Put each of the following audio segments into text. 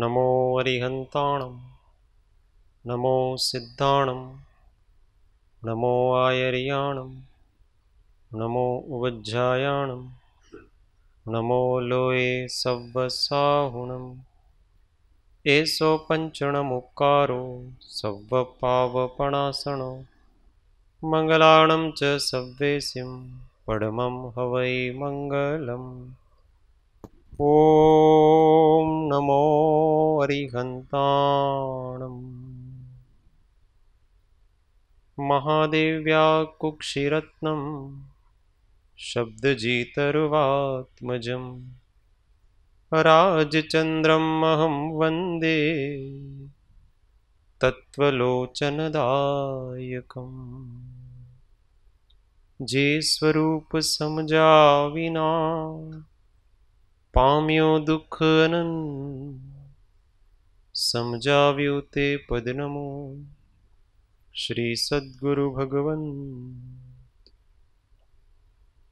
नमो अरिहन्ताणं नमो सिद्धाण नमो आयरियाण नमो उवज्झायाणं नमो लोये सव्वसाहुणम् एष पञ्चणमुकारो सवपावपणासनो मङ्गलाणं च सव्वेसिं पडमं हवै मङ्गलम् ॐ नमो हरिहन्ताणम् महादेव्या कुक्षिरत्नं शब्दजीतरुवात्मजम् राजचंद्रमहम वंदे तत्वलोचनदायक जे स्वरूप समझा विना पाम्यो दुख अनन समझाव्यो ते पद नमो श्री सद्गुरु भगवन्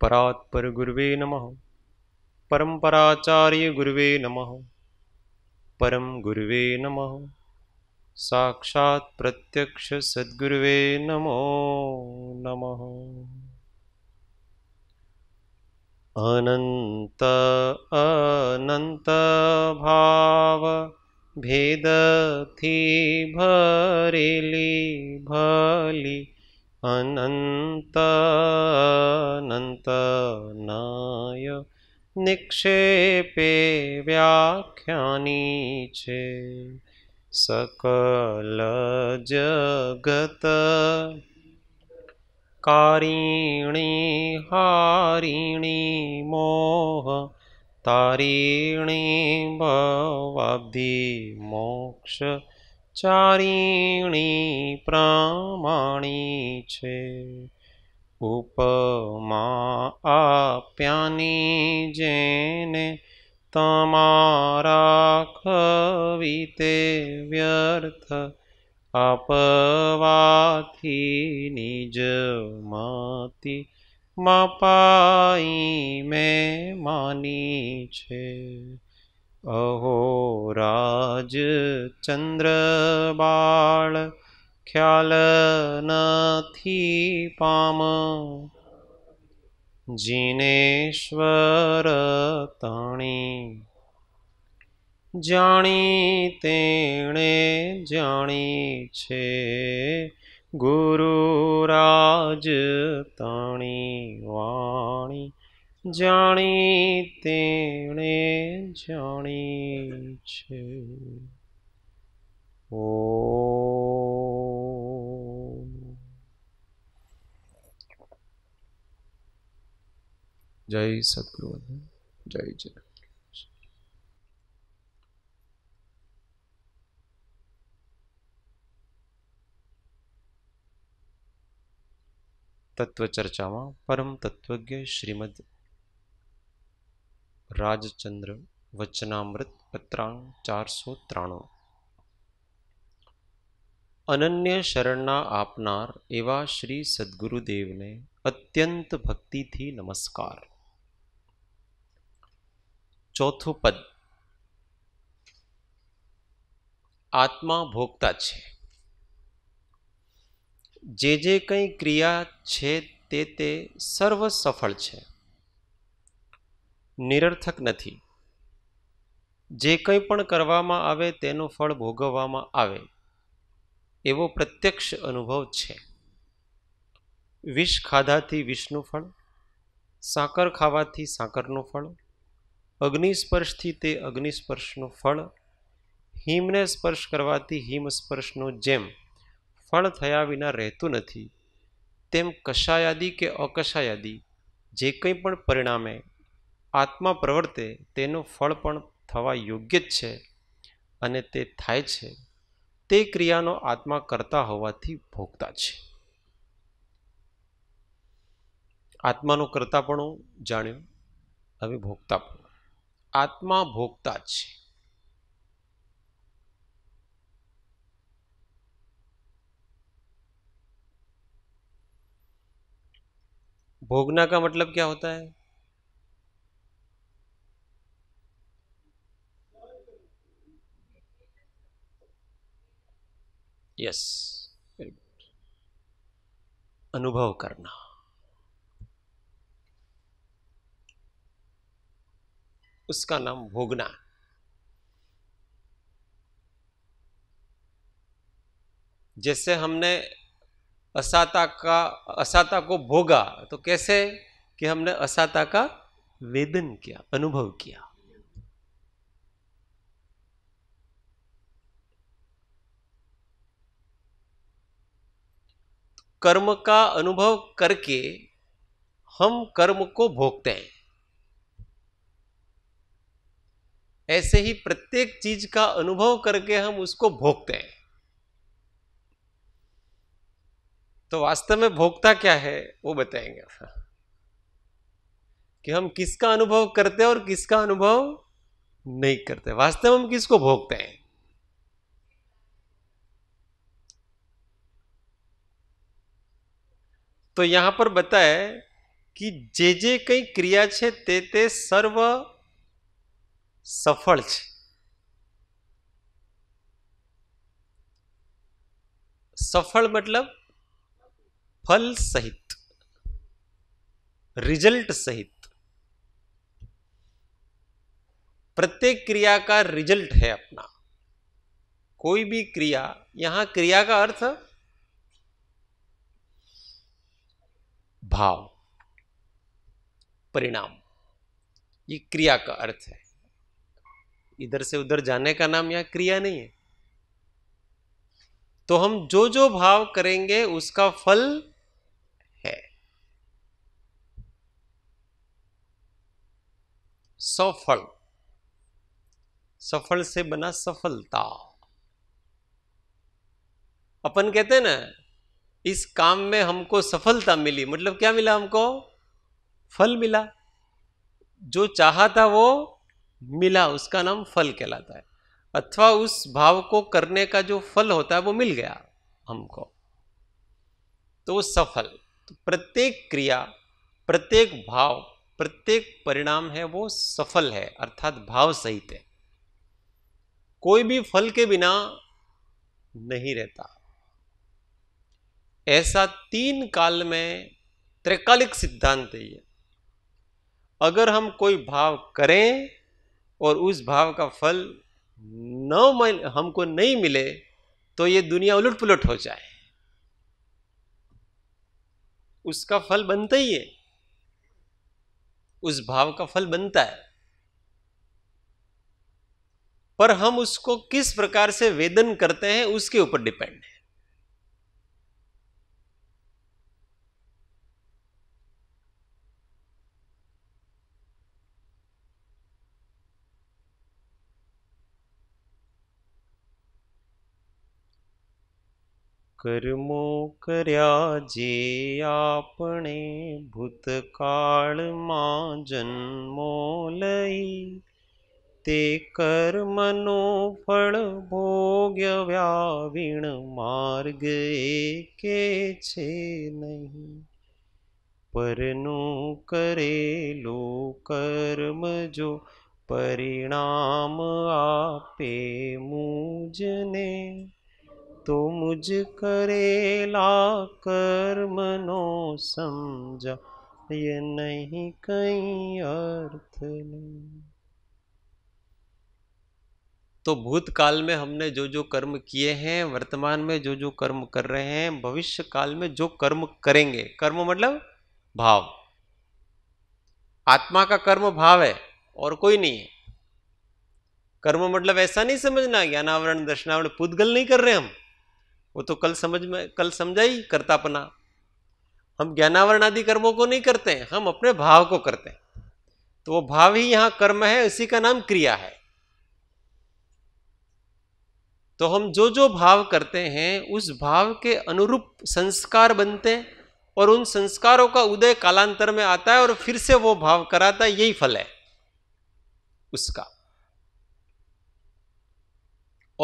परात्पर परम्पराचार्य गुरुवे नमः परम गुरुवे नमः साक्षात प्रत्यक्ष सद्गुरुवे नमो नमः अनंत अनंत भाव भेद थी भरेली भली अनंत अनंत नाय નિક્ષેપે વ્યાખ્યાની છે सकल जगत कारिणी हारिणी मोह तारिणी भवाब्धि मोक्ष चारिणी प्रामाणी छे ઉપમા આપ્યાની જેને તમારા ખવિતે વ્યર્થ આપવાથી નિજ માતી મપાઈ મેં માની છે અહો રાજ ચંદ્ર બાળ ખ્યાલ નથી પામ જીનેશ્વર તાણી જાણી તેણે જાણી છે ગુરુરાજ રાજ વાણી જાણી તેણે જાણી છે ઓ जय सतगुरु जय जय तत्व चर्चावा परम तत्वज्ञ श्रीमद राजचंद्र वचनामृत पत्रांग चार सौ त्राणु अन्य शरण आपनार एवा श्री सदगुरुदेव ने अत्यंत भक्ति थी नमस्कार ચોથું પદ આત્મા ભોગતા છે જે જે કંઈ ક્રિયા છે તે તે સર્વ સફળ છે નિરર્થક નથી જે કંઈ પણ કરવામાં આવે તેનું ફળ ભોગવવામાં આવે એવો પ્રત્યક્ષ અનુભવ છે વિષ ખાધાથી વિષનું ફળ સાકર ખાવાથી સાકરનું ફળ અગ્નિસ્પર્શથી તે અગ્નિસ્પર્શનું ફળ હિમને સ્પર્શ કરવાથી હિમસ્પર્શનો જેમ ફળ થયા વિના રહેતું નથી તેમ કશાયાદી કે અકશાયાદી જે કંઈ પણ પરિણામે આત્મા પ્રવર્તે તેનું ફળ પણ થવા યોગ્ય જ છે અને તે થાય છે તે ક્રિયાનો આત્મા કરતા હોવાથી ભોગતા છે આત્માનું કરતાપણું જાણ્યું હવે ભોગતા પણ आत्मा भोगता भोगना का मतलब क्या होता है यस अनुभव करना उसका नाम भोगना जैसे हमने असाता का असाता को भोगा तो कैसे कि हमने असाता का वेदन किया अनुभव किया कर्म का अनुभव करके हम कर्म को भोगते हैं ऐसे ही प्रत्येक चीज का अनुभव करके हम उसको भोगते हैं तो वास्तव में भोगता क्या है वो बताएंगे कि हम किसका अनुभव करते हैं और किसका अनुभव नहीं करते वास्तव में हम किसको भोगते हैं तो यहां पर बताए कि जे जे कई क्रिया छे ते ते सर्व सफल सफल मतलब फल सहित रिजल्ट सहित प्रत्येक क्रिया का रिजल्ट है अपना कोई भी क्रिया यहां क्रिया का अर्थ भाव परिणाम ये क्रिया का अर्थ है इधर से उधर जाने का नाम यहां क्रिया नहीं है तो हम जो जो भाव करेंगे उसका फल है सफल सफल से बना सफलता अपन कहते हैं ना इस काम में हमको सफलता मिली मतलब क्या मिला हमको फल मिला जो चाहा था वो मिला उसका नाम फल कहलाता है अथवा उस भाव को करने का जो फल होता है वो मिल गया हमको तो सफल तो प्रत्येक क्रिया प्रत्येक भाव प्रत्येक परिणाम है वो सफल है अर्थात भाव सहित है कोई भी फल के बिना नहीं रहता ऐसा तीन काल में त्रिकालिक सिद्धांत है अगर हम कोई भाव करें और उस भाव का फल न हमको नहीं मिले तो ये दुनिया उलट पुलट हो जाए उसका फल बनता ही है उस भाव का फल बनता है पर हम उसको किस प्रकार से वेदन करते हैं उसके ऊपर डिपेंड है કર્મો કર્યા જે આપણે ભૂતકાળમાં જન્મો લઈ તે કર્મનો ફળ ભોગવ્યા વીણ માર્ગ કે છે નહીં પરનું કરેલું કર્મ જો પરિણામ આપે મુજને तो मुझ करेला कर्मनो समझा ये नहीं कहीं अर्थ नहीं तो भूतकाल में हमने जो जो कर्म किए हैं वर्तमान में जो जो कर्म कर रहे हैं भविष्य काल में जो कर्म करेंगे कर्म मतलब भाव आत्मा का कर्म भाव है और कोई नहीं है कर्म मतलब ऐसा नहीं समझना ज्ञानावरण दर्शनावरण पुद्गल नहीं कर रहे हम वो तो कल समझ में कल समझा ही करतापना हम ज्ञानावरण आदि कर्मों को नहीं करते हैं हम अपने भाव को करते हैं तो वो भाव ही यहां कर्म है उसी का नाम क्रिया है तो हम जो जो भाव करते हैं उस भाव के अनुरूप संस्कार बनते हैं और उन संस्कारों का उदय कालांतर में आता है और फिर से वो भाव कराता है यही फल है उसका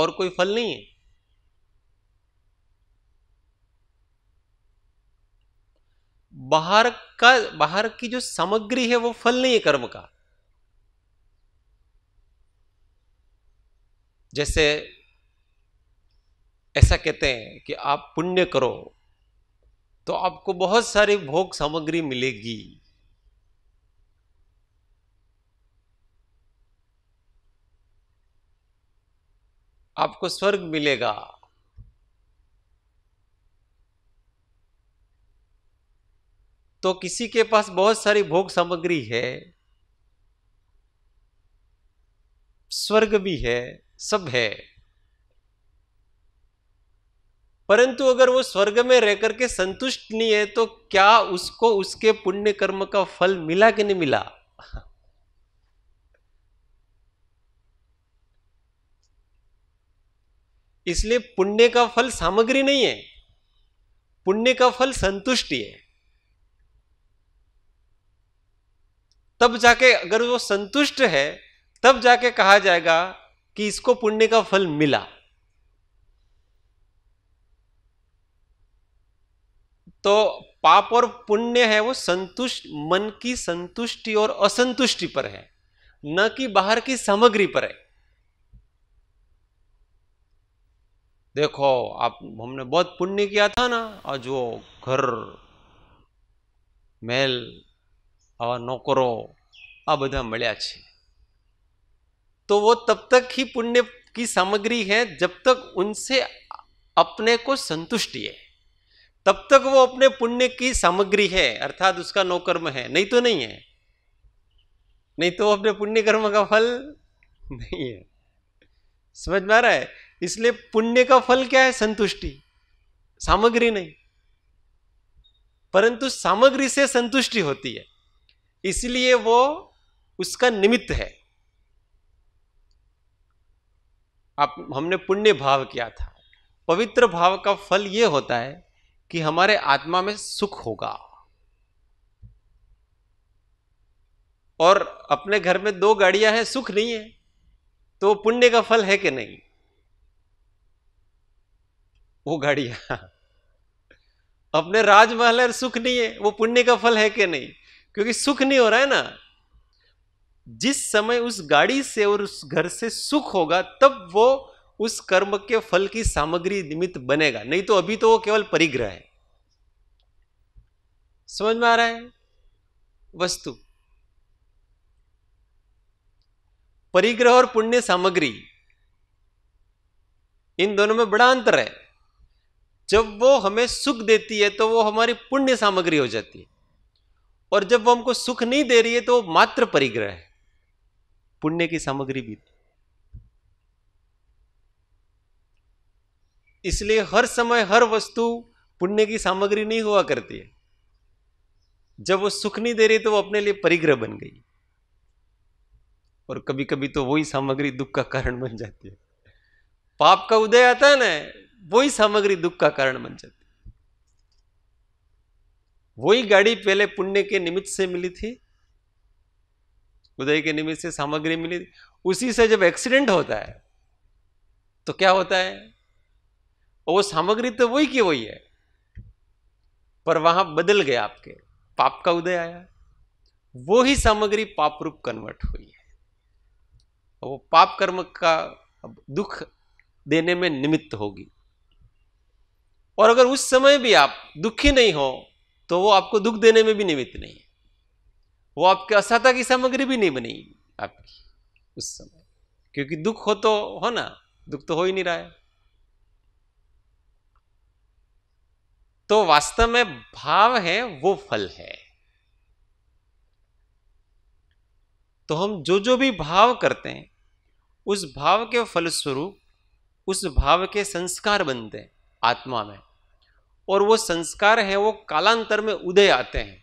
और कोई फल नहीं है बाहर का बाहर की जो सामग्री है वो फल नहीं है कर्म का जैसे ऐसा कहते हैं कि आप पुण्य करो तो आपको बहुत सारी भोग सामग्री मिलेगी आपको स्वर्ग मिलेगा तो किसी के पास बहुत सारी भोग सामग्री है स्वर्ग भी है सब है परंतु अगर वो स्वर्ग में रह करके संतुष्ट नहीं है तो क्या उसको उसके पुण्य कर्म का फल मिला कि नहीं मिला इसलिए पुण्य का फल सामग्री नहीं है पुण्य का फल संतुष्टि है तब जाके अगर वो संतुष्ट है तब जाके कहा जाएगा कि इसको पुण्य का फल मिला तो पाप और पुण्य है वो संतुष्ट मन की संतुष्टि और असंतुष्टि पर है न कि बाहर की सामग्री पर है देखो आप हमने बहुत पुण्य किया था ना और जो घर महल आवा नौकरों आ बदा मल्या तो वो तब तक ही पुण्य की सामग्री है जब तक उनसे अपने को संतुष्टि है तब तक वो अपने पुण्य की सामग्री है अर्थात उसका नौकर्म है नहीं तो नहीं है नहीं तो अपने पुण्य कर्म का फल नहीं है समझ में आ रहा है इसलिए पुण्य का फल क्या है संतुष्टि सामग्री नहीं परंतु सामग्री से संतुष्टि होती है इसलिए वो उसका निमित्त है आप हमने पुण्य भाव किया था पवित्र भाव का फल यह होता है कि हमारे आत्मा में सुख होगा और अपने घर में दो गाड़ियां हैं सुख नहीं है तो पुण्य का फल है कि नहीं वो गाड़ियां अपने राजमहल सुख नहीं है वो पुण्य का फल है कि नहीं क्योंकि सुख नहीं हो रहा है ना जिस समय उस गाड़ी से और उस घर से सुख होगा तब वो उस कर्म के फल की सामग्री निमित्त बनेगा नहीं तो अभी तो वो केवल परिग्रह है समझ में आ रहा है वस्तु परिग्रह और पुण्य सामग्री इन दोनों में बड़ा अंतर है जब वो हमें सुख देती है तो वो हमारी पुण्य सामग्री हो जाती है और जब वो हमको सुख नहीं दे रही है तो मात्र परिग्रह है पुण्य की सामग्री भी इसलिए हर समय हर वस्तु पुण्य की सामग्री नहीं हुआ करती है जब वो सुख नहीं दे रही तो वो अपने लिए परिग्रह बन गई और कभी कभी तो वही सामग्री दुख का कारण बन जाती है पाप का उदय आता है ना वही सामग्री दुख का कारण बन जाती है वही गाड़ी पहले पुण्य के निमित्त से मिली थी उदय के निमित्त से सामग्री मिली थी उसी से जब एक्सीडेंट होता है तो क्या होता है और वो सामग्री तो वही की वही है पर वहां बदल गया आपके पाप का उदय आया वो ही सामग्री पाप रूप कन्वर्ट हुई है वो पाप कर्म का दुख देने में निमित्त होगी और अगर उस समय भी आप दुखी नहीं हो तो वो आपको दुख देने में भी निमित्त नहीं है वो आपके असाता की सामग्री भी नहीं बनेगी आपकी उस समय क्योंकि दुख हो तो हो ना दुख तो हो ही नहीं रहा है तो वास्तव में भाव है वो फल है तो हम जो जो भी भाव करते हैं उस भाव के फलस्वरूप उस भाव के संस्कार बनते हैं आत्मा में और वो संस्कार हैं वो कालांतर में उदय आते हैं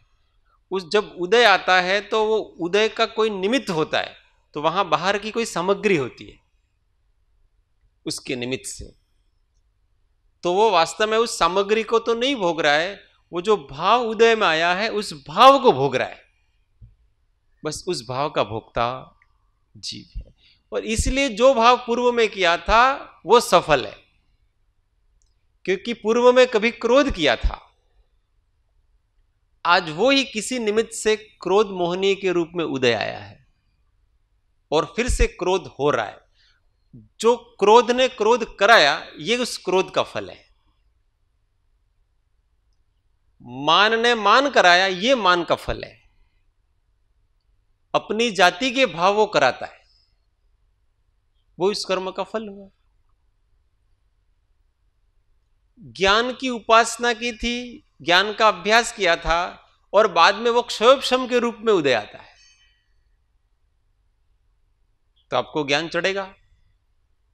उस जब उदय आता है तो वो उदय का कोई निमित्त होता है तो वहां बाहर की कोई सामग्री होती है उसके निमित्त से तो वो वास्तव में उस सामग्री को तो नहीं भोग रहा है वो जो भाव उदय में आया है उस भाव को भोग रहा है बस उस भाव का भोगता जीव है और इसलिए जो भाव पूर्व में किया था वो सफल है क्योंकि पूर्व में कभी क्रोध किया था आज वो ही किसी निमित्त से क्रोध मोहनीय के रूप में उदय आया है और फिर से क्रोध हो रहा है जो क्रोध ने क्रोध कराया ये उस क्रोध का फल है मान ने मान कराया ये मान का फल है अपनी जाति के भाव वो कराता है वो इस कर्म का फल हुआ ज्ञान की उपासना की थी ज्ञान का अभ्यास किया था और बाद में वो क्षयोपम के रूप में उदय आता है तो आपको ज्ञान चढ़ेगा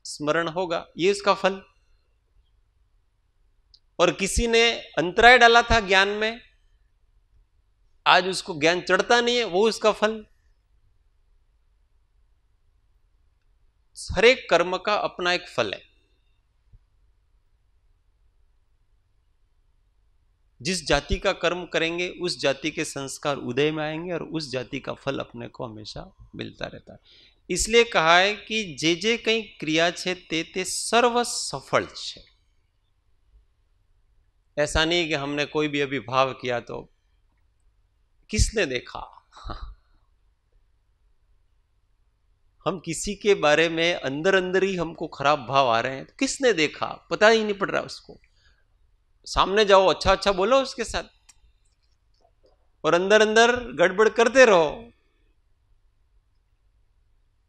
स्मरण होगा ये उसका फल और किसी ने अंतराय डाला था ज्ञान में आज उसको ज्ञान चढ़ता नहीं है वो उसका फल हर एक कर्म का अपना एक फल है जिस जाति का कर्म करेंगे उस जाति के संस्कार उदय में आएंगे और उस जाति का फल अपने को हमेशा मिलता रहता है इसलिए कहा है कि जे जे कई क्रिया छे ते ते सर्व सफल छे ऐसा नहीं कि हमने कोई भी अभी भाव किया तो किसने देखा हम किसी के बारे में अंदर अंदर ही हमको खराब भाव आ रहे हैं तो किसने देखा पता ही नहीं पड़ रहा उसको सामने जाओ अच्छा अच्छा बोलो उसके साथ और अंदर अंदर गड़बड़ करते रहो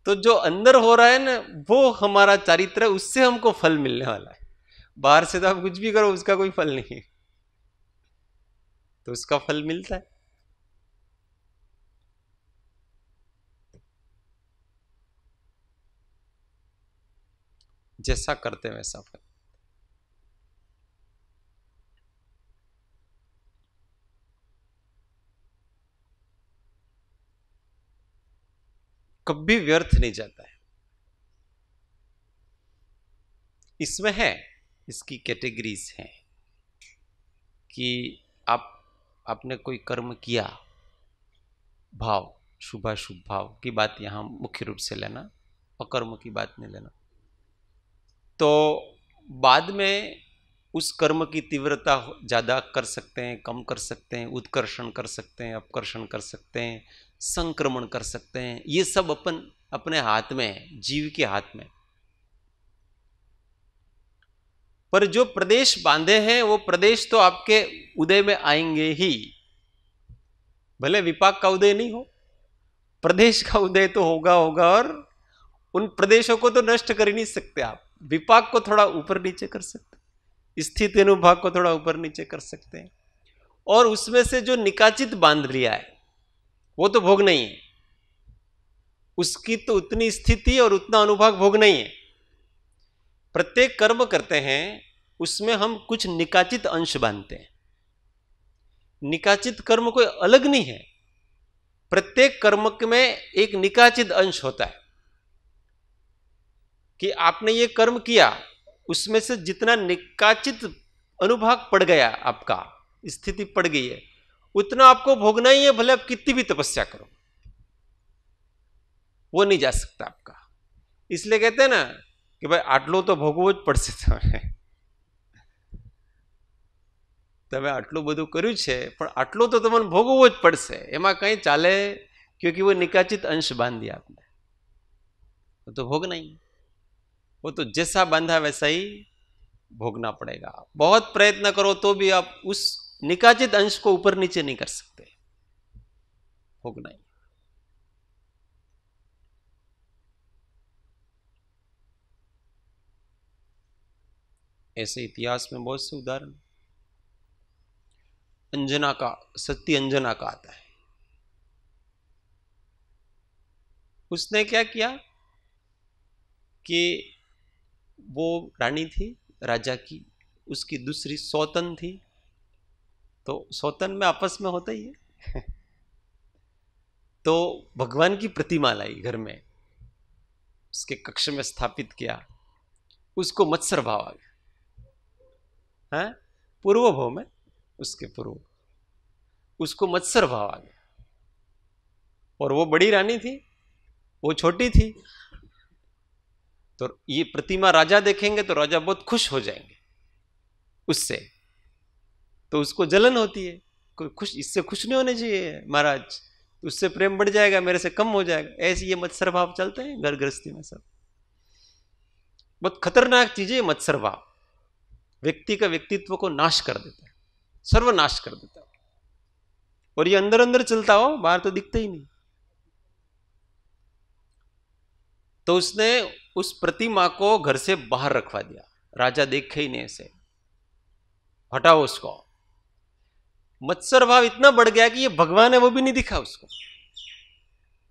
तो जो अंदर हो रहा है ना वो हमारा चारित्र उससे हमको फल मिलने वाला है बाहर से तो आप कुछ भी करो उसका कोई फल नहीं है तो उसका फल मिलता है जैसा करते हैं वैसा फल कभी व्यर्थ नहीं जाता है इसमें है इसकी कैटेगरीज हैं कि आप आपने कोई कर्म किया भाव शुभाशुभ भाव की बात यहां मुख्य रूप से लेना अकर्म की बात नहीं लेना तो बाद में उस कर्म की तीव्रता ज़्यादा कर सकते हैं कम कर सकते हैं उत्कर्षण कर सकते हैं अपकर्षण कर सकते हैं संक्रमण कर सकते हैं ये सब अपन अपने हाथ में है जीव के हाथ में पर जो प्रदेश बांधे हैं वो प्रदेश तो आपके उदय में आएंगे ही भले विपाक का उदय नहीं हो प्रदेश का उदय तो होगा होगा और उन प्रदेशों को तो नष्ट कर ही नहीं सकते आप विपाक को थोड़ा ऊपर नीचे कर सकते स्थिति अनुभाग को थोड़ा ऊपर नीचे कर सकते हैं और उसमें से जो निकाचित बांध लिया है वो तो भोग नहीं है उसकी तो उतनी स्थिति और उतना अनुभव भोग नहीं है प्रत्येक कर्म करते हैं उसमें हम कुछ निकाचित अंश बांधते हैं निकाचित कर्म कोई अलग नहीं है प्रत्येक कर्म में एक निकाचित अंश होता है कि आपने ये कर्म किया उसमें से जितना निकाचित अनुभाग पड़ गया आपका स्थिति पड़ गई है उतना आपको भोगना ही है भले आप कितनी भी तपस्या करो वो नहीं जा सकता आपका इसलिए कहते हैं ना कि भाई आटलो तो भोगवोज पड़ से તમારે आटलू बधु બધું आटलो तो तुम આટલું पड़ से एम જ પડશે क्योंकि કંઈ ચાલે ક્યોંકિ वो નિકાચિત અંશ वो तो भोग नहीं वो तो जैसा बांधा वैसा ही भोगना पड़ेगा बहुत प्रयत्न करो तो भी आप उस निकाजित अंश को ऊपर नीचे नहीं कर सकते होगा नहीं ऐसे इतिहास में बहुत से उदाहरण अंजना का सत्य अंजना का आता है उसने क्या किया कि वो रानी थी राजा की उसकी दूसरी सौतन थी तो सौतन में आपस में होता ही है तो भगवान की प्रतिमा लाई घर में उसके कक्ष में स्थापित किया उसको मत्सर भाव आ गया है हाँ? पूर्व भाव में उसके पूर्व उसको मत्सर भाव आ गया और वो बड़ी रानी थी वो छोटी थी तो ये प्रतिमा राजा देखेंगे तो राजा बहुत खुश हो जाएंगे उससे तो उसको जलन होती है कोई खुश इससे खुश नहीं होने चाहिए महाराज तो उससे प्रेम बढ़ जाएगा मेरे से कम हो जाएगा ऐसे ये मत्सर भाव चलते हैं घर गृहस्थी में सब बहुत खतरनाक चीज है मत्सर भाव व्यक्ति का व्यक्तित्व को नाश कर देता है सर्वनाश कर देता है और ये अंदर अंदर चलता हो बाहर तो दिखता ही नहीं तो उसने उस प्रतिमा को घर से बाहर रखवा दिया राजा देखे ही नहीं ऐसे हटाओ उसको मत्सर भाव इतना बढ़ गया कि ये भगवान है वो भी नहीं दिखा उसको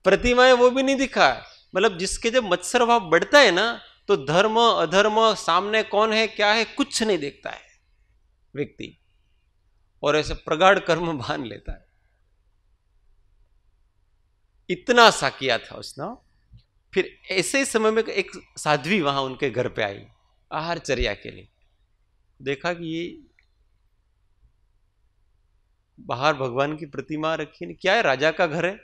प्रतिमा है वो भी नहीं दिखा मतलब जिसके जब मत्सर भाव बढ़ता है ना तो धर्म अधर्म सामने कौन है क्या है कुछ नहीं देखता है व्यक्ति और ऐसे प्रगाढ़ कर्म बांध लेता है इतना सा किया था उसने फिर ऐसे ही समय में एक साध्वी वहां उनके घर पे आई आहार चर्या के लिए देखा कि ये बाहर भगवान की प्रतिमा रखी नहीं क्या है राजा का घर है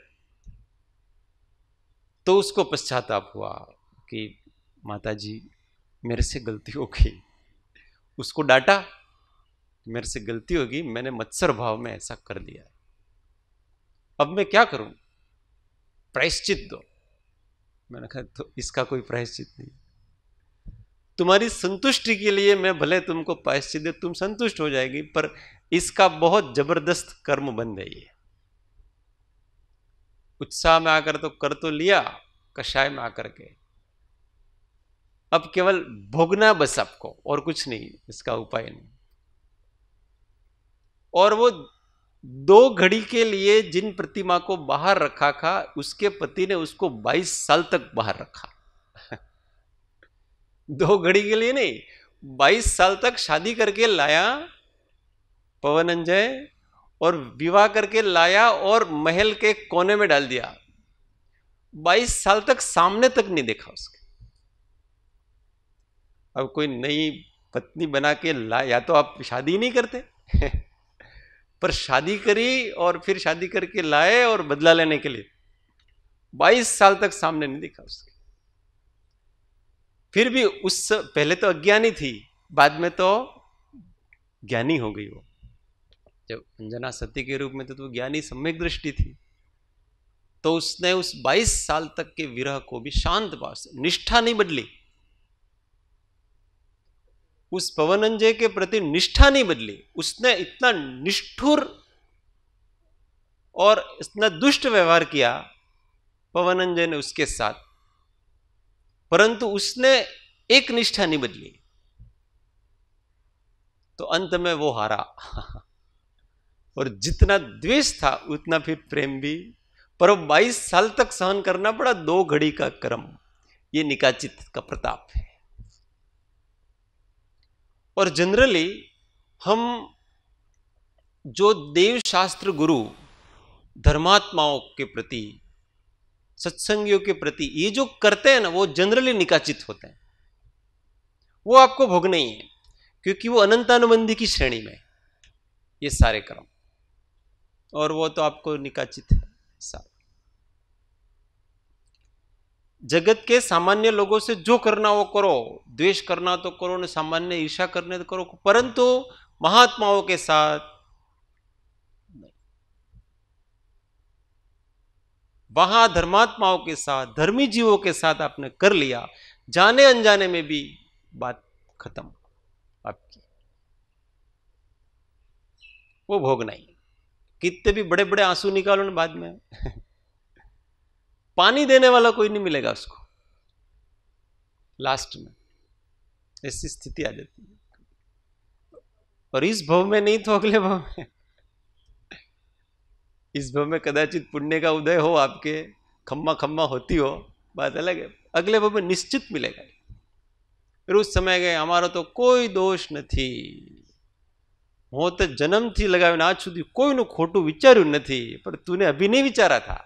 तो उसको पश्चाताप हुआ कि माता जी मेरे से गलती हो गई उसको डांटा मेरे से गलती होगी मैंने मत्सर भाव में ऐसा कर दिया अब मैं क्या करूं प्रायश्चित दो मैंने कहा तो इसका कोई प्रायश्चित नहीं तुम्हारी संतुष्टि के लिए मैं भले तुमको प्रायश्चित दे तुम संतुष्ट हो जाएगी पर इसका बहुत जबरदस्त कर्म बन है उत्साह में आकर तो कर तो लिया कषाय में आकर के अब केवल भोगना बस आपको और कुछ नहीं इसका उपाय नहीं और वो दो घड़ी के लिए जिन प्रतिमा को बाहर रखा था उसके पति ने उसको 22 साल तक बाहर रखा दो घड़ी के लिए नहीं 22 साल तक शादी करके लाया पवनंजय और विवाह करके लाया और महल के कोने में डाल दिया 22 साल तक सामने तक नहीं देखा उसके अब कोई नई पत्नी बना के ला या तो आप शादी नहीं करते पर शादी करी और फिर शादी करके लाए और बदला लेने के लिए 22 साल तक सामने नहीं देखा उसके फिर भी उस पहले तो अज्ञानी थी बाद में तो ज्ञानी हो गई वो जब अंजना सती के रूप में तो वो ज्ञानी सम्यक दृष्टि थी तो उसने उस 22 साल तक के विरह को भी शांत भाव से निष्ठा नहीं बदली उस पवन अंजय के प्रति निष्ठा नहीं बदली उसने इतना निष्ठुर और इतना दुष्ट व्यवहार किया अंजय ने उसके साथ परंतु उसने एक निष्ठा नहीं बदली तो अंत में वो हारा और जितना द्वेष था उतना फिर प्रेम भी पर वो बाईस साल तक सहन करना पड़ा दो घड़ी का क्रम ये निकाचित का प्रताप है और जनरली हम जो देव शास्त्र गुरु धर्मात्माओं के प्रति सत्संगियों के प्रति ये जो करते हैं ना वो जनरली निकाचित होते हैं वो आपको भोग नहीं है क्योंकि वो अनंतानुबंधी की श्रेणी में ये सारे क्रम और वो तो आपको निकाचित है सार जगत के सामान्य लोगों से जो करना वो करो द्वेष करना तो करो ना सामान्य ईर्षा करने तो करो परंतु महात्माओं के साथ वहां धर्मात्माओं के साथ धर्मी जीवों के साथ आपने कर लिया जाने अनजाने में भी बात खत्म आपकी वो भोग नहीं कितने भी बड़े बड़े आंसू निकालो ना बाद में पानी देने वाला कोई नहीं मिलेगा उसको लास्ट में ऐसी स्थिति आ जाती है और इस भव में नहीं तो अगले भव में इस भव में कदाचित पुण्य का उदय हो आपके खम्मा खम्मा होती हो बात अलग है अगले भव में निश्चित मिलेगा फिर उस समय गए हमारा तो कोई दोष नहीं મોત જન્મ થી લગાય ના આજ સુધી કોઈ નું ખોટું વિચાર્યું નથી પણ તુને અભી ને વિચાર આતા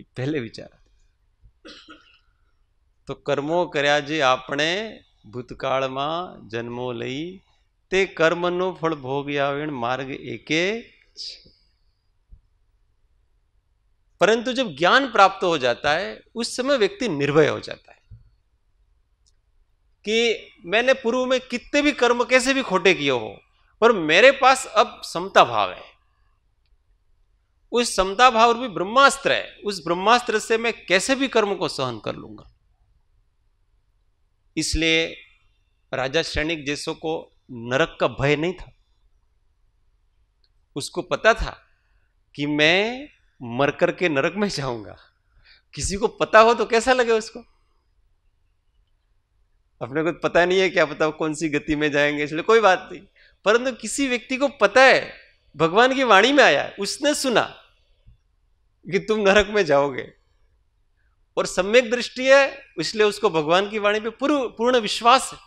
એ પહેલા વિચારા તો કર્મો કર્યા જે આપણે ભૂતકાળ માં જન્મો લઈ તે કર્મ નો ફળ ભોગ્યા એન માર્ગ એકે છે પરંતુ जब ज्ञान प्राप्त हो जाता है उस समय व्यक्ति निर्भय हो जाता है कि मैंने पूर्व में कितने भी कर्म कैसे भी ખોટે किए हो पर मेरे पास अब समता भाव है उस समता भाव भी ब्रह्मास्त्र है उस ब्रह्मास्त्र से मैं कैसे भी कर्म को सहन कर लूंगा इसलिए राजा सैनिक जैसों को नरक का भय नहीं था उसको पता था कि मैं मरकर के नरक में जाऊंगा किसी को पता हो तो कैसा लगे उसको अपने को तो पता नहीं है क्या पता कौन सी गति में जाएंगे इसलिए कोई बात नहीं परंतु किसी व्यक्ति को पता है भगवान की वाणी में आया है उसने सुना कि तुम नरक में जाओगे और सम्यक दृष्टि है इसलिए उसको भगवान की वाणी पे पूर्ण पूर्ण विश्वास है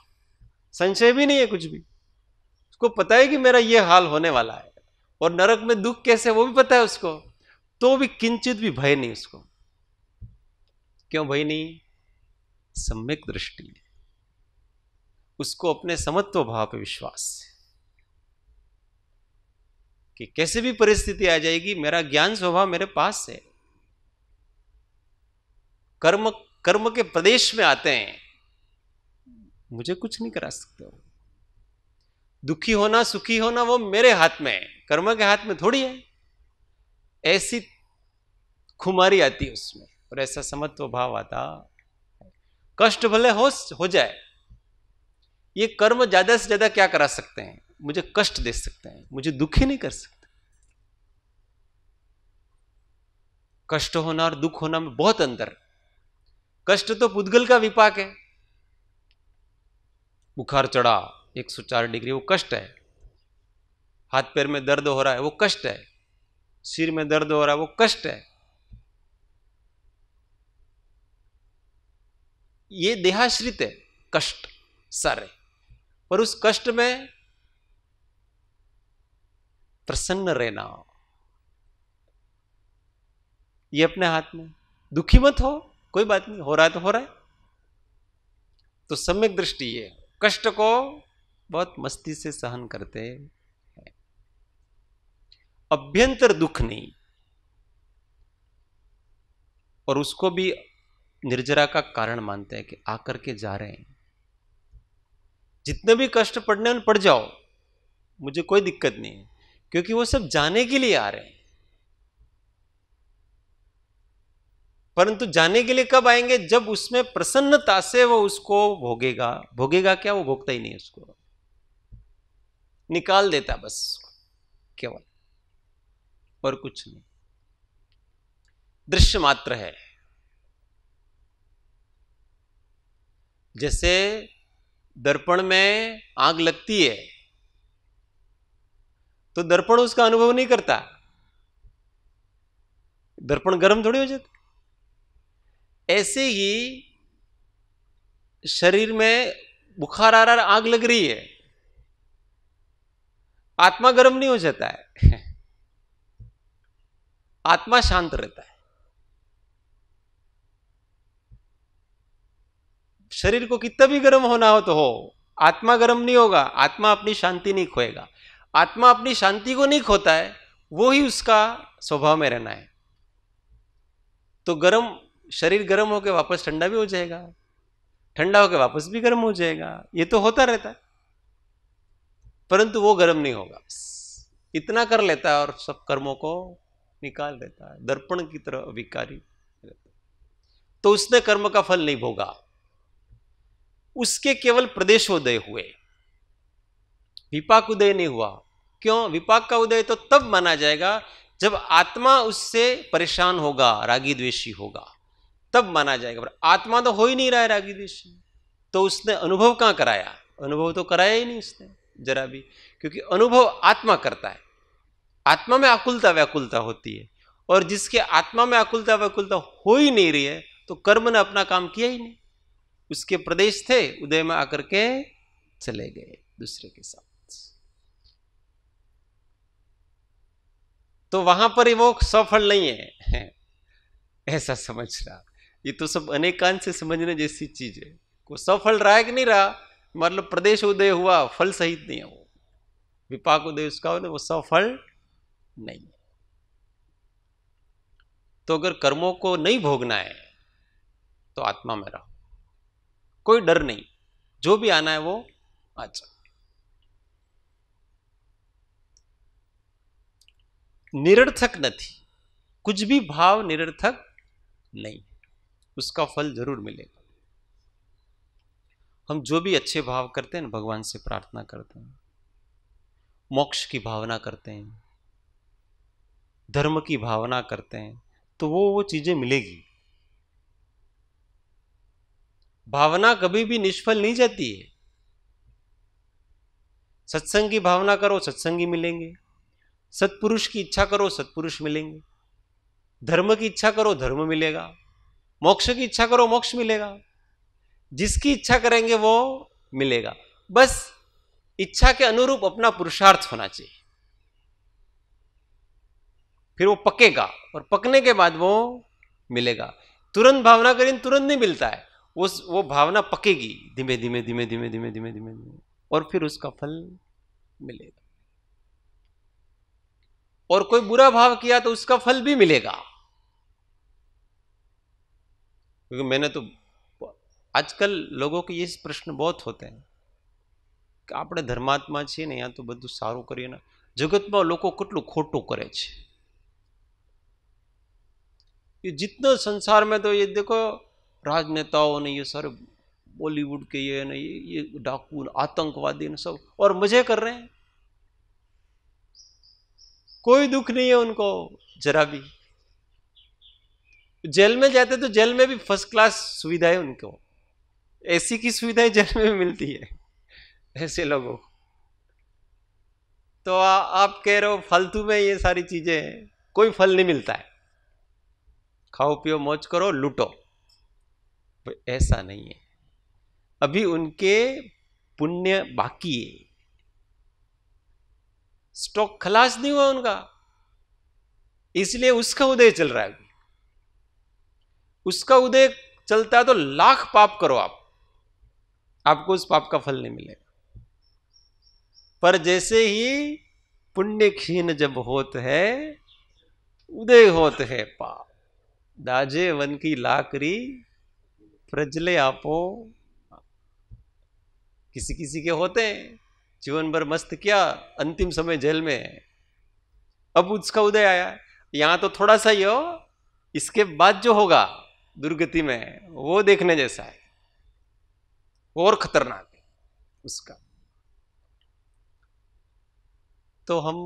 संशय भी नहीं है कुछ भी उसको पता है कि मेरा ये हाल होने वाला है और नरक में दुख कैसे वो भी पता है उसको तो भी किंचित भी भय नहीं उसको क्यों भय नहीं सम्यक दृष्टि है उसको अपने समत्व भाव पे विश्वास है कि कैसे भी परिस्थिति आ जाएगी मेरा ज्ञान स्वभाव मेरे पास है कर्म कर्म के प्रदेश में आते हैं मुझे कुछ नहीं करा सकते हो दुखी होना सुखी होना वो मेरे हाथ में है कर्म के हाथ में थोड़ी है ऐसी खुमारी आती है उसमें और ऐसा समत्व भाव आता कष्ट भले हो हो जाए ये कर्म ज्यादा से ज्यादा क्या करा सकते हैं मुझे कष्ट दे सकते हैं मुझे दुखी नहीं कर सकते कष्ट होना और दुख होना में बहुत अंतर कष्ट तो पुद्गल का विपाक है बुखार चढ़ा 104 डिग्री वो कष्ट है हाथ पैर में दर्द हो रहा है वो कष्ट है सिर में दर्द हो रहा है वो कष्ट है ये देहाश्रित है कष्ट सारे पर उस कष्ट में प्रसन्न रहना ये अपने हाथ में दुखी मत हो कोई बात नहीं हो रहा है तो हो रहा है तो सम्यक दृष्टि ये कष्ट को बहुत मस्ती से सहन करते हैं अभ्यंतर दुख नहीं और उसको भी निर्जरा का कारण मानते हैं कि आकर के जा रहे हैं जितने भी कष्ट पड़ने उन पड़ जाओ मुझे कोई दिक्कत नहीं है क्योंकि वो सब जाने के लिए आ रहे हैं परंतु जाने के लिए कब आएंगे जब उसमें प्रसन्नता से वो उसको भोगेगा भोगेगा क्या वो भोगता ही नहीं उसको निकाल देता बस केवल और कुछ नहीं दृश्य मात्र है जैसे दर्पण में आग लगती है तो दर्पण उसका अनुभव नहीं करता दर्पण गर्म थोड़ी हो जाता ऐसे ही शरीर में बुखार आ रहा आग लग रही है आत्मा गर्म नहीं हो जाता है आत्मा शांत रहता है शरीर को कितना भी गर्म होना हो तो हो आत्मा गर्म नहीं होगा आत्मा अपनी शांति नहीं खोएगा आत्मा अपनी शांति को नहीं खोता है वो ही उसका स्वभाव में रहना है तो गर्म शरीर गर्म होकर वापस ठंडा भी हो जाएगा ठंडा होकर वापस भी गर्म हो जाएगा ये तो होता रहता है परंतु वो गर्म नहीं होगा इतना कर लेता है और सब कर्मों को निकाल देता है दर्पण की तरह अभिकारी तो उसने कर्म का फल नहीं भोगा उसके केवल प्रदेशोदय हुए विपाक उदय नहीं हुआ क्यों विपाक का उदय तो तब माना जाएगा जब आत्मा उससे परेशान होगा रागी द्वेषी होगा तब माना जाएगा पर आत्मा तो हो ही नहीं रहा है रागी द्वेषी तो उसने अनुभव कहाँ कराया अनुभव तो कराया ही नहीं उसने जरा भी क्योंकि अनुभव आत्मा करता है आत्मा में आकुलता व्याकुलता होती है और जिसके आत्मा में आकुलता व्याकुलता हो ही नहीं रही है तो कर्म ने अपना काम किया ही नहीं उसके प्रदेश थे उदय में आकर के चले गए दूसरे के साथ तो वहां पर वो सफल नहीं है ऐसा समझना ये तो सब अनेकांत से समझने जैसी चीज है को सफल रहा है कि नहीं रहा मतलब प्रदेश उदय हुआ फल सहित नहीं है वो विपाक उदय उसका होने वो सफल नहीं है तो अगर कर्मों को नहीं भोगना है तो आत्मा में रहो कोई डर नहीं जो भी आना है वो अच्छा निरर्थक नहीं कुछ भी भाव निरर्थक नहीं उसका फल जरूर मिलेगा हम जो भी अच्छे भाव करते हैं भगवान से प्रार्थना करते हैं मोक्ष की भावना करते हैं धर्म की भावना करते हैं तो वो वो चीजें मिलेगी भावना कभी भी निष्फल नहीं जाती है सत्संग की भावना करो सत्संगी मिलेंगे सत्पुरुष की इच्छा करो सत्पुरुष मिलेंगे धर्म की इच्छा करो धर्म मिलेगा मोक्ष की इच्छा करो मोक्ष मिलेगा जिसकी इच्छा करेंगे वो मिलेगा बस इच्छा के अनुरूप अपना पुरुषार्थ होना चाहिए फिर वो पकेगा और पकने के बाद वो मिलेगा तुरंत भावना करें तुरंत नहीं मिलता है उस वो भावना पकेगी धीमे धीमे धीमे धीमे धीमे धीमे धीमे धीमे और फिर उसका फल मिलेगा और कोई बुरा भाव किया तो उसका फल भी मिलेगा क्योंकि मैंने तो આજકાલ तो લોકો કે એ પ્રશ્ન બહુ હોતા કે આપણે ધર્માત્મા છીએ ને અહીંયા તો બધું સારું કરીને જગતમાં जगत में लोग કરે खोटू ये जितना संसार में तो ये देखो राजनेताओं ने ये सारे बॉलीवुड के ये ना ये, ये डाकू आतंकवादी ने सब और मजे कर रहे हैं कोई दुख नहीं है उनको जरा भी जेल में जाते तो जेल में भी फर्स्ट क्लास सुविधाएं उनको ऐसी की सुविधाएं जेल में मिलती है ऐसे लोगों को तो आ, आप कह रहे हो फालतू में ये सारी चीजें कोई फल नहीं मिलता है खाओ पियो मौज करो लूटो ऐसा नहीं है अभी उनके पुण्य बाकी है स्टॉक खलास नहीं हुआ उनका इसलिए उसका उदय चल रहा है उसका उदय चलता है तो लाख पाप करो आप आपको उस पाप का फल नहीं मिलेगा पर जैसे ही पुण्य क्षीण जब होत है उदय होत है पाप दाजे वन की लाकरी प्रजले आपो किसी किसी के होते हैं जीवन भर मस्त किया अंतिम समय जेल में अब उसका उदय आया यहां तो थोड़ा सा ही हो इसके बाद जो होगा दुर्गति में वो देखने जैसा है और खतरनाक है उसका तो हम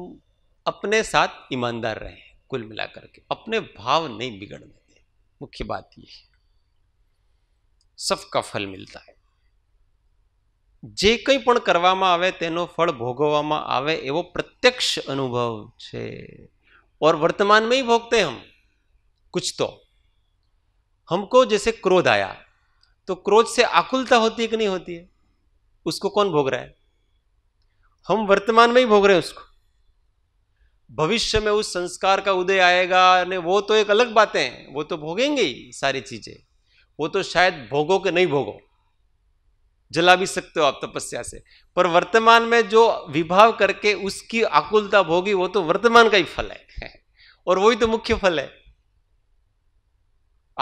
अपने साथ ईमानदार रहे कुल मिलाकर के अपने भाव नहीं बिगड़ने मुख्य बात यह है सबका फल मिलता है जे કંઈ પણ કરવામાં આવે તેનો ફળ ભોગવવામાં આવે એવો और वर्तमान में ही भोगते हम कुछ तो हमको जैसे क्रोध आया तो क्रोध से आकुलता होती है कि नहीं होती है उसको कौन भोग रहा है हम वर्तमान में ही भोग रहे हैं उसको भविष्य में उस संस्कार का उदय आएगा ने वो तो एक अलग बातें हैं वो तो भोगेंगे ही सारी चीजें वो तो शायद भोगो कि नहीं भोगो जला भी सकते हो आप तपस्या से पर वर्तमान में जो विभाव करके उसकी आकुलता भोगी वो तो वर्तमान का ही फल है और वही तो मुख्य फल है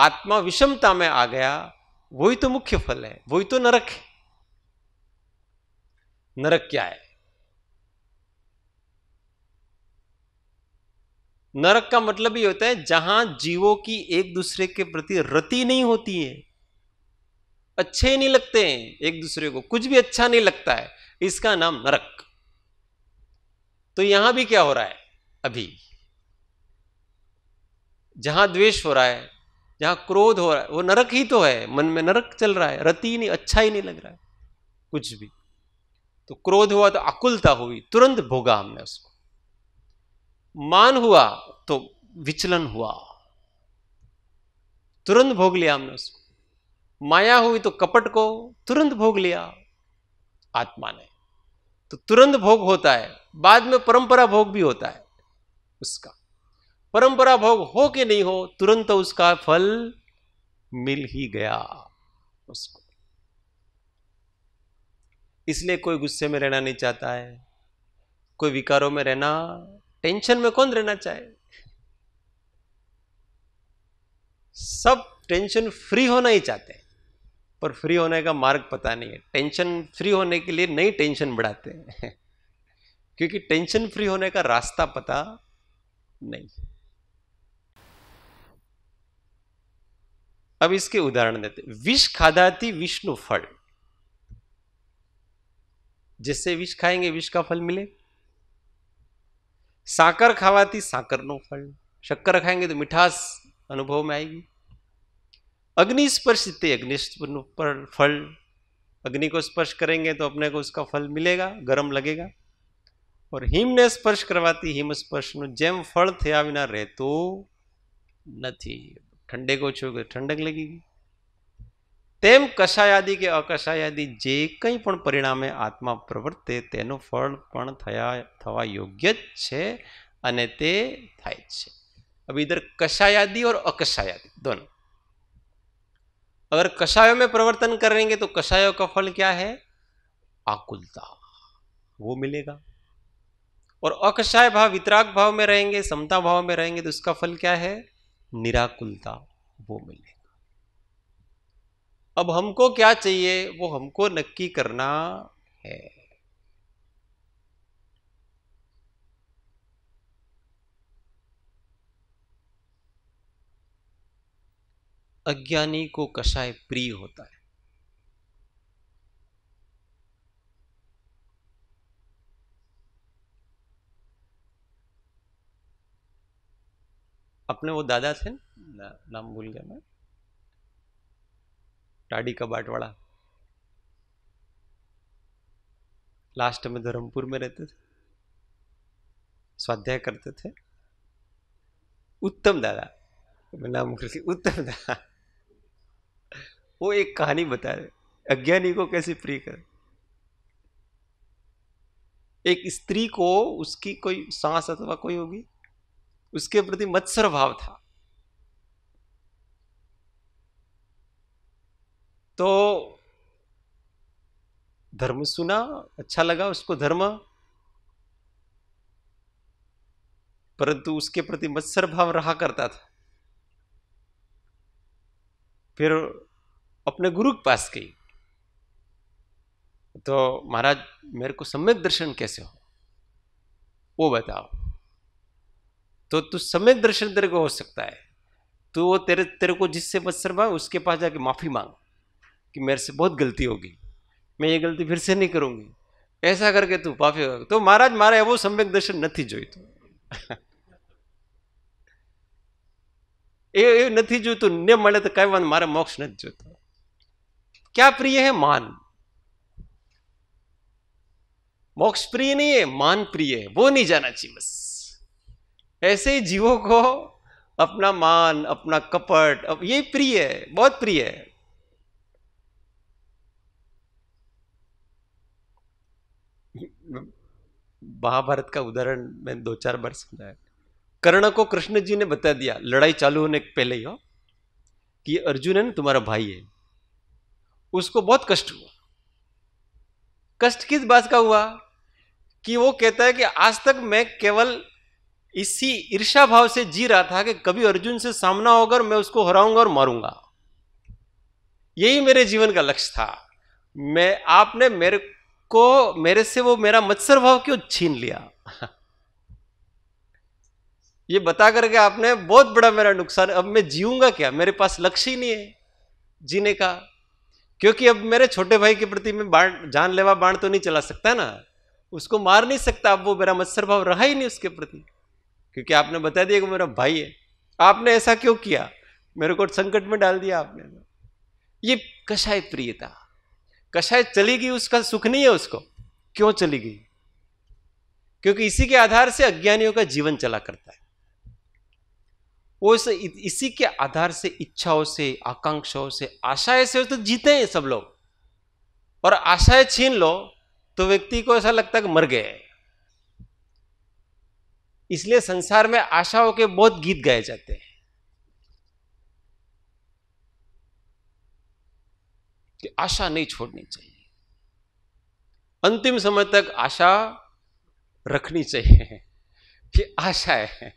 आत्मा विषमता में आ गया वही तो मुख्य फल है वही तो नरक है नरक क्या है नरक का मतलब ये होता है जहां जीवों की एक दूसरे के प्रति रति नहीं होती है अच्छे ही नहीं लगते हैं एक दूसरे को कुछ भी अच्छा नहीं लगता है इसका नाम नरक तो यहां भी क्या हो रहा है अभी जहां द्वेष हो रहा है जहां क्रोध हो रहा है वो नरक ही तो है मन में नरक चल रहा है रति नहीं अच्छा ही नहीं लग रहा है कुछ भी तो क्रोध हुआ तो आकुलता हुई तुरंत भोगा हमने उसको मान हुआ तो विचलन हुआ तुरंत भोग लिया हमने उसको माया हुई तो कपट को तुरंत भोग लिया आत्मा ने तो तुरंत भोग होता है बाद में परंपरा भोग भी होता है उसका परंपरा भोग हो के नहीं हो तुरंत उसका फल मिल ही गया उसको इसलिए कोई गुस्से में रहना नहीं चाहता है कोई विकारों में रहना टेंशन में कौन रहना चाहे सब टेंशन फ्री होना ही चाहते हैं पर फ्री होने का मार्ग पता नहीं है टेंशन फ्री होने के लिए नई टेंशन बढ़ाते हैं क्योंकि टेंशन फ्री होने का रास्ता पता नहीं अब इसके उदाहरण देते विष खादाती विष्णु फल जिससे विष खाएंगे विष का फल मिले साकर खावाती साकर नो फल शक्कर खाएंगे तो मिठास अनुभव में आएगी अग्नि स्पर्श थे अग्नि पर फल अग्नि को स्पर्श करेंगे तो अपने को उसका फल मिलेगा गर्म लगेगा और हिम ने स्पर्श करवाती हिम स्पर्श जैम फल थे विना रह तो नहीं ठंडे को छो तो ठंडक लगेगी तेम कषायादि के अकषायादि जे कई परिणाम आत्मा प्रवर्ते तेनो फल पण थया थवा योग्य छे अने ते थाय छे अब इधर कषायादि और अकषायादि दोनों अगर कषायों में प्रवर्तन करेंगे तो कषायों का फल क्या है आकुलता वो मिलेगा और अकषाय भाव वितराग भाव में रहेंगे समता भाव में रहेंगे तो उसका फल क्या है निराकुलता वो मिलेगा अब हमको क्या चाहिए वो हमको नक्की करना है अज्ञानी को कषाय प्रिय होता है अपने वो दादा थे ना, नाम भूल गया मैं टाडी का बाटवाड़ा लास्ट में धर्मपुर में रहते थे स्वाध्याय करते थे उत्तम दादा मैं नाम उत्तम दादा वो एक कहानी बता रहे अज्ञानी को कैसे फ्री कर एक स्त्री को उसकी कोई सांस अथवा कोई होगी उसके प्रति मत्सर भाव था तो धर्म सुना अच्छा लगा उसको धर्म परंतु उसके प्रति मत्सर भाव रहा करता था फिर अपने गुरु के पास गई तो महाराज मेरे को सम्यक दर्शन कैसे हो वो बताओ तो तू सम्यक दर्शन तेरे को हो सकता है तो वो तेरे तेरे को जिससे बदसरवा उसके पास जाके माफ़ी मांग कि मेरे से बहुत गलती होगी मैं ये गलती फिर से नहीं करूंगी ऐसा करके तू माफी तो महाराज मारा वो सम्यक દર્શન ये नहीं जो એ न मे तो कई बार मारे मोक्ष नहीं जो तो क्या प्रिय है मान मोक्ष प्रिय नहीं है मान प्रिय है वो नहीं जाना चाहिए बस ऐसे ही जीवों को अपना मान अपना कपट अब ये प्रिय है बहुत प्रिय है महाभारत का उदाहरण मैंने दो चार बार समझाया कर्ण को कृष्ण जी ने बता दिया लड़ाई चालू होने के पहले ही हो कि अर्जुन है ना तुम्हारा भाई है उसको बहुत कष्ट हुआ कष्ट किस बात का हुआ कि वो कहता है कि आज तक मैं केवल इसी ईर्षा भाव से जी रहा था कि कभी अर्जुन से सामना होगा मैं उसको हराऊंगा और मारूंगा यही मेरे जीवन का लक्ष्य था मैं आपने मेरे को मेरे से वो मेरा मत्सर भाव क्यों छीन लिया ये बता करके आपने बहुत बड़ा मेरा नुकसान अब मैं जीऊंगा क्या मेरे पास लक्ष्य ही नहीं है जीने का क्योंकि अब मेरे छोटे भाई के प्रति मैं बाण जानलेवा बाण तो नहीं चला सकता ना उसको मार नहीं सकता अब वो मेरा मत्सर भाव रहा ही नहीं उसके प्रति क्योंकि आपने बता दिया कि मेरा भाई है आपने ऐसा क्यों किया मेरे को संकट में डाल दिया आपने ये कषाय प्रियता कषाय चली गई उसका सुख नहीं है उसको क्यों चली गई क्योंकि इसी के आधार से अज्ञानियों का जीवन चला करता है वो इस, इसी के आधार से इच्छाओं से आकांक्षाओं से आशाएं से तो जीते हैं सब लोग और आशाएं छीन लो तो व्यक्ति को ऐसा लगता है कि मर गए इसलिए संसार में आशाओं के बहुत गीत गाए जाते हैं कि आशा नहीं छोड़नी चाहिए अंतिम समय तक आशा रखनी चाहिए कि आशाएं हैं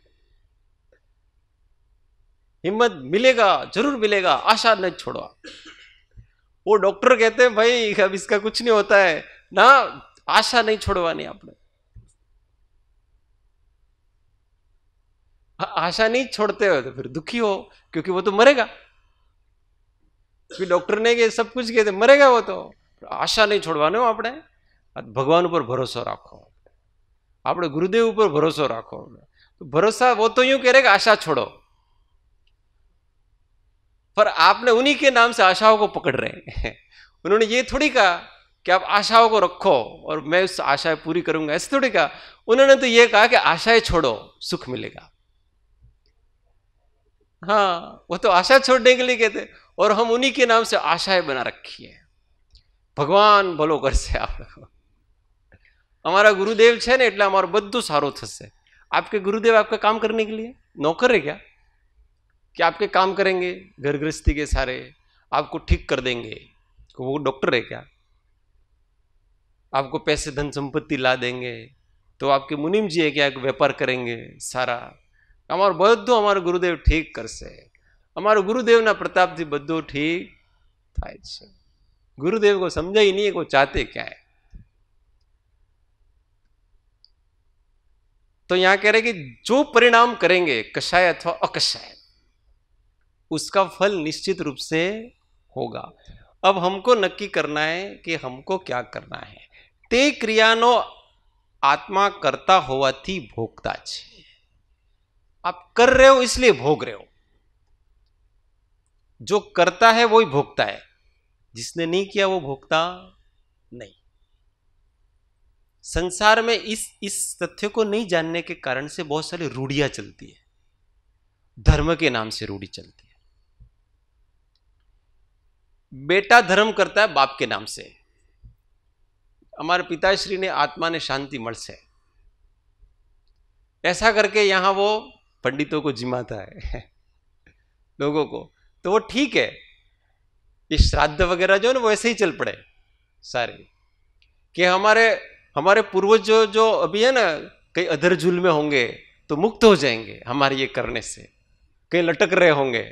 हिम्मत मिलेगा जरूर मिलेगा आशा नहीं छोड़ो वो डॉक्टर कहते हैं भाई अब इसका कुछ नहीं होता है ना आशा नहीं छोड़वानी आपने हाँ, आशा नहीं छोड़ते हो तो फिर दुखी हो क्योंकि वो तो मरेगा क्योंकि डॉक्टर ने ये सब कुछ कहते तो मरेगा वो तो आशा नहीं छोड़वाने हो आपने भगवान ऊपर भरोसा रखो आप गुरुदेव ગુરુદેવ भरोसा रखो तो भरोसा वो तो यूं कह रहे आशा छोड़ो पर आपने उन्हीं के नाम से आशाओं को पकड़ रहे हैं उन्होंने ये थोड़ी कहा कि आप आशाओं को रखो और मैं उस आशाएं पूरी करूंगा ऐसे थोड़ी कहा उन्होंने तो ये कहा कि आशाएं छोड़ो सुख मिलेगा हाँ वो तो आशा छोड़ने के लिए कहते और हम उन्हीं के नाम से आशाएं बना रखी है बोलो ભલો से आप हमारा गुरुदेव છે ना એટલે અમારું बदू सारो थे आपके गुरुदेव आपका काम करने के लिए नौकर है क्या कि आपके काम करेंगे घर गृहस्थी के सारे आपको ठीक कर देंगे तो वो डॉक्टर है क्या आपको पैसे धन संपत्ति ला देंगे तो आपके मुनिम जी है क्या व्यापार करेंगे सारा हमारे गुरुदेव ठीक कर से हमारे गुरुदेव ना प्रताप जी बदो ठीक था गुरुदेव को समझा ही नहीं है को चाहते क्या है तो यहां कह रहे कि जो परिणाम करेंगे कषाय अथवा अकषाय उसका फल निश्चित रूप से होगा अब हमको नक्की करना है कि हमको क्या करना है ते क्रियानो आत्मा करता हुआ थी भोगता आप कर रहे हो इसलिए भोग रहे हो जो करता है वो ही भोगता है जिसने नहीं किया वो भोगता नहीं संसार में इस इस तथ्य को नहीं जानने के कारण से बहुत सारी रूढ़ियां चलती है धर्म के नाम से रूढ़ी चलती बेटा धर्म करता है बाप के नाम से हमारे पिताश्री ने आत्मा ने शांति मल से ऐसा करके यहां वो पंडितों को जिमाता है लोगों को तो वो ठीक है ये श्राद्ध वगैरह जो है ना वो ऐसे ही चल पड़े सारे कि हमारे हमारे पूर्वज जो जो अभी है ना कई अधर झूल में होंगे तो मुक्त हो जाएंगे हमारे ये करने से कहीं लटक रहे होंगे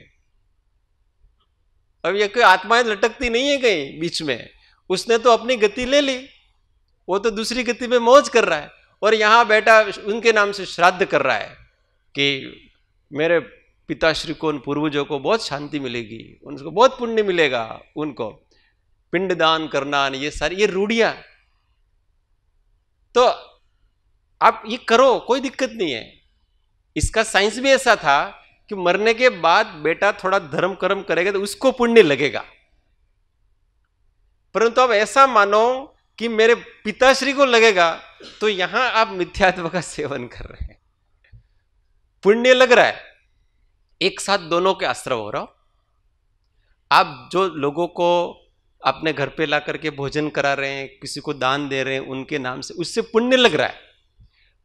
अब ये कोई आत्माएं लटकती नहीं है कहीं बीच में उसने तो अपनी गति ले ली वो तो दूसरी गति में मौज कर रहा है और यहां बेटा उनके नाम से श्राद्ध कर रहा है कि मेरे पिता श्री को पूर्वजों को बहुत शांति मिलेगी उनको बहुत पुण्य मिलेगा उनको पिंडदान करना ये सारी ये रूढ़िया तो आप ये करो कोई दिक्कत नहीं है इसका साइंस भी ऐसा था कि मरने के बाद बेटा थोड़ा धर्म कर्म करेगा तो उसको पुण्य लगेगा परंतु अब ऐसा मानो कि मेरे पिताश्री को लगेगा तो यहां आप मिथ्यात्व का सेवन कर रहे हैं पुण्य लग रहा है एक साथ दोनों के आश्रय हो रहा हो आप जो लोगों को अपने घर पे ला करके भोजन करा रहे हैं किसी को दान दे रहे हैं उनके नाम से उससे पुण्य लग रहा है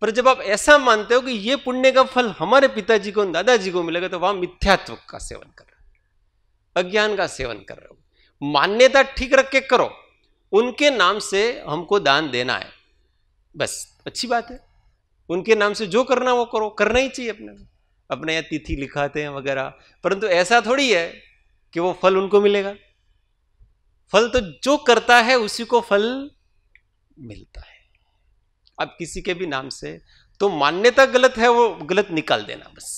पर जब आप ऐसा मानते हो कि ये पुण्य का फल हमारे पिताजी को दादाजी को मिलेगा तो वह मिथ्यात्व का सेवन कर रहे हो अज्ञान का सेवन कर रहे हो मान्यता ठीक रख के करो उनके नाम से हमको दान देना है बस अच्छी बात है उनके नाम से जो करना वो करो करना ही चाहिए अपने अपने यहाँ तिथि लिखाते हैं वगैरह परंतु ऐसा थोड़ी है कि वो फल उनको मिलेगा फल तो जो करता है उसी को फल मिलता है अब किसी के भी नाम से तो मान्यता गलत है वो गलत निकाल देना बस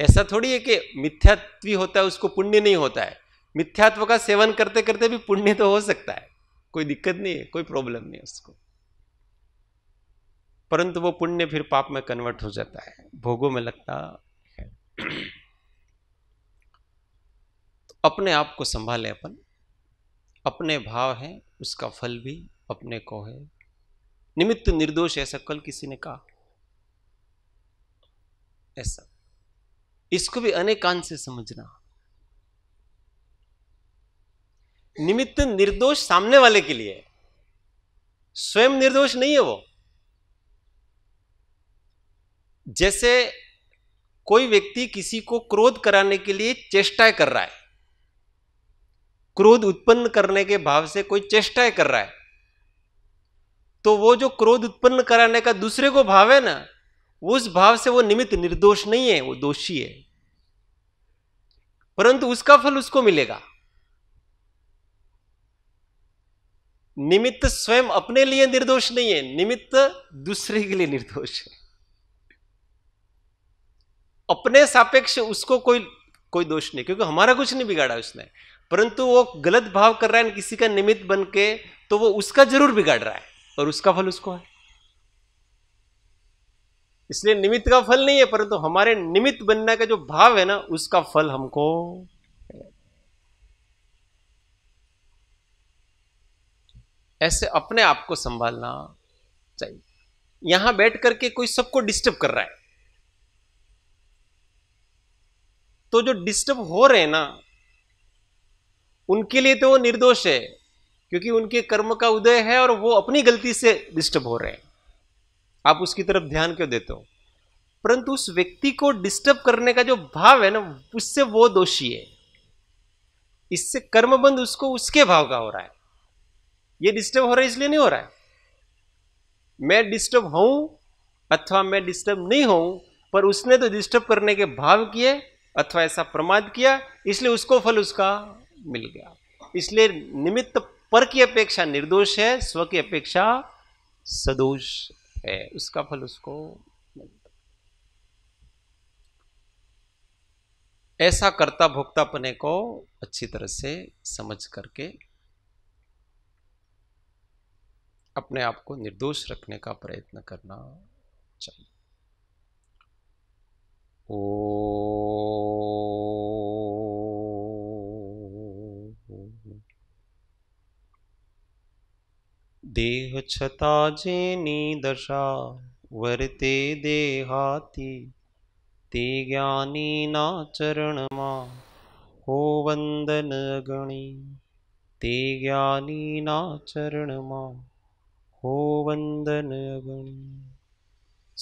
ऐसा थोड़ी है कि मिथ्यात्व होता है उसको पुण्य नहीं होता है मिथ्यात्व का सेवन करते करते भी पुण्य तो हो सकता है कोई दिक्कत नहीं है कोई प्रॉब्लम नहीं है उसको परंतु वो पुण्य फिर पाप में कन्वर्ट हो जाता है भोगों में लगता है तो अपने आप को संभाले अपन अपने भाव हैं उसका फल भी अपने को है निमित्त निर्दोष ऐसा कल किसी ने कहा ऐसा इसको भी अनेकान से समझना निमित्त निर्दोष सामने वाले के लिए स्वयं निर्दोष नहीं है वो जैसे कोई व्यक्ति किसी को क्रोध कराने के लिए चेष्टाएं कर रहा है क्रोध उत्पन्न करने के भाव से कोई चेष्टाएं कर रहा है तो वो जो क्रोध उत्पन्न कराने का दूसरे को भाव है ना उस भाव से वो निमित्त निर्दोष नहीं है वो दोषी है परंतु उसका फल उसको मिलेगा निमित्त स्वयं अपने लिए निर्दोष नहीं है निमित्त दूसरे के लिए निर्दोष है अपने सापेक्ष उसको कोई कोई दोष नहीं क्योंकि हमारा कुछ नहीं बिगाड़ा उसने परंतु वो गलत भाव कर रहा है किसी का निमित्त बन के तो वो उसका जरूर बिगाड़ रहा है और उसका फल उसको है इसलिए निमित्त का फल नहीं है परंतु हमारे निमित्त बनने का जो भाव है ना उसका फल हमको ऐसे अपने आप को संभालना चाहिए यहां बैठ करके कोई सबको डिस्टर्ब कर रहा है तो जो डिस्टर्ब हो रहे हैं ना उनके लिए तो वो निर्दोष है क्योंकि उनके कर्म का उदय है और वो अपनी गलती से डिस्टर्ब हो रहे हैं आप उसकी तरफ ध्यान क्यों देते हो परंतु उस व्यक्ति को डिस्टर्ब करने का जो भाव है ना उससे वो दोषी है इससे कर्मबंध उसको उसके भाव का हो रहा है ये डिस्टर्ब हो रहा है इसलिए नहीं हो रहा है मैं डिस्टर्ब हूं अथवा मैं डिस्टर्ब नहीं हूं पर उसने तो डिस्टर्ब करने के भाव किए अथवा ऐसा प्रमाद किया इसलिए उसको फल उसका मिल गया इसलिए निमित्त पर की अपेक्षा निर्दोष है स्व की अपेक्षा सदोष है उसका फल उसको ऐसा कर्ता भोक्ता पने को अच्छी तरह से समझ करके अपने आप को निर्दोष रखने का प्रयत्न करना चाहिए ओ देह छता जेनी दशा वर्ते देहाती ते ज्ञानीना चरणमा हो वंदन गणी ते ज्ञानीना चरणमा हो वंदन गणी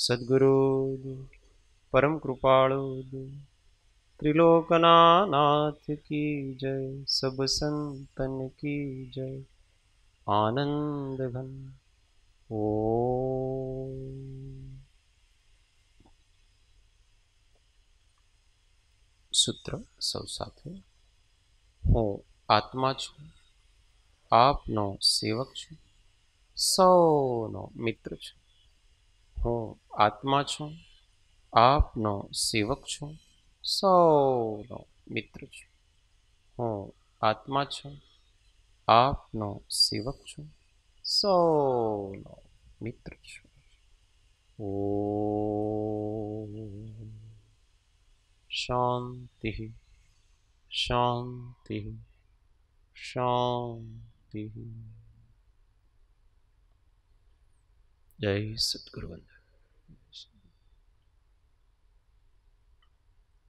सद्गुरु परम कृपाणु त्रिलोकनाथ की जय सब संतन की जय आनंद घन ओ सूत्र सब साथ हूँ आत्मा छु आप नो सेवक छु सौ नो मित्र छु हूँ आत्मा छु आप नो सेवक छु सौ नो मित्र छु हूँ आत्मा छु આપનો સેવક છું સૌનો મિત્ર છું ઓ શાંતિ શાંતિ શાંતિ જય સદગુરુવંદ